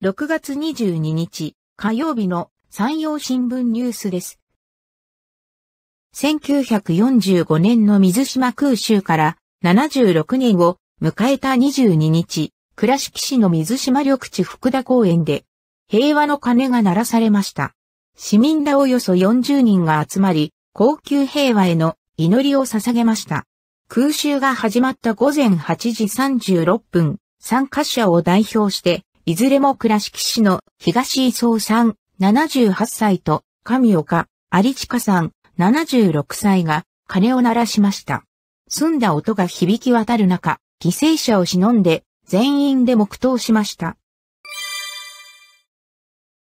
6月22日、火曜日の山陽新聞ニュースです。1945年の水島空襲から76年を迎えた22日、倉敷市の水島緑地福田公園で平和の鐘が鳴らされました。市民らおよそ40人が集まり、高級平和への祈りを捧げました。空襲が始まった午前8時36分、参加者を代表して、いずれも倉敷市の東伊総さん、78歳と、神岡、有近さん、76歳が、鐘を鳴らしました。澄んだ音が響き渡る中、犠牲者を忍んで、全員で黙祷しました。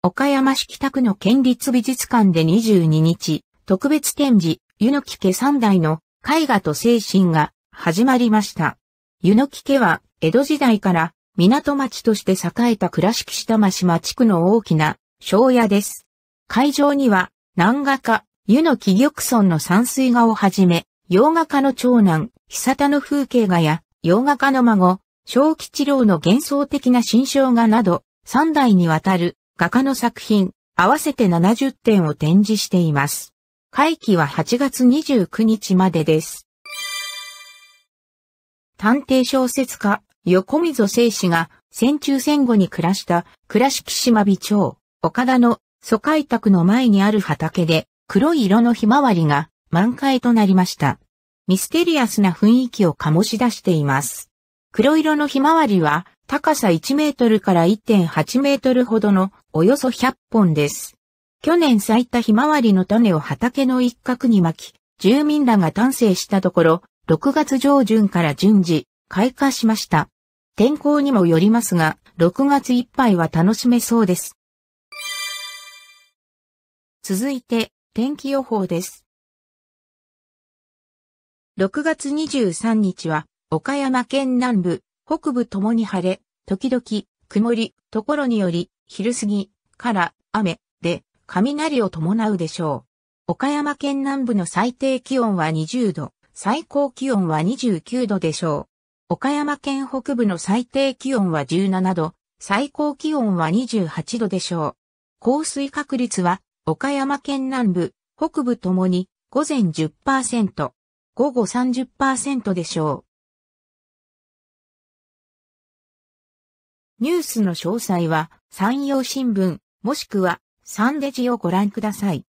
岡山市北区の県立美術館で22日、特別展示、湯の木家三代の絵画と精神が始まりました。湯の木家は江戸時代から港町として栄えた倉敷下町町地区の大きな庄屋です。会場には、南画家、湯の木玉村の山水画をはじめ、洋画家の長男、久田の風景画や、洋画家の孫、小吉郎の幻想的な新章画など、3代にわたる画家の作品、合わせて70点を展示しています。会期は8月29日までです。探偵小説家、横溝正史が戦中戦後に暮らした倉敷島美町、岡田の疎開宅の前にある畑で黒い色のひまわりが満開となりました。ミステリアスな雰囲気を醸し出しています。黒色のひまわりは高さ1メートルから1.8メートルほどのおよそ100本です。去年咲いたひまわりの種を畑の一角に巻き、住民らが丹精したところ、6月上旬から順次、開花しました。天候にもよりますが、6月いっぱいは楽しめそうです。続いて、天気予報です。6月23日は、岡山県南部、北部ともに晴れ、時々、曇り、ところにより、昼過ぎ、から、雨、で、雷を伴うでしょう。岡山県南部の最低気温は20度、最高気温は29度でしょう。岡山県北部の最低気温は17度、最高気温は28度でしょう。降水確率は岡山県南部、北部ともに午前10%、午後30%でしょう。ニュースの詳細は山陽新聞もしくはサンデジをご覧ください。